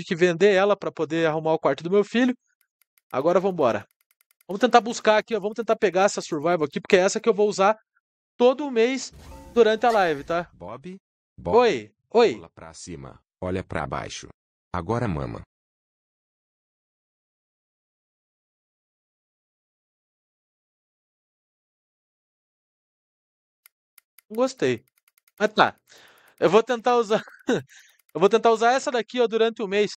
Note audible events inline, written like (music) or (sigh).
tive que vender ela para poder arrumar o quarto do meu filho. Agora vamos embora. Vamos tentar buscar aqui, ó, vamos tentar pegar essa survival aqui, porque é essa que eu vou usar todo mês durante a live, tá? Bob? Bob oi, oi. Olha para cima, olha para baixo. Agora mama. Gostei. Mas tá. Eu vou tentar usar (laughs) Eu vou tentar usar essa daqui ó, durante o mês.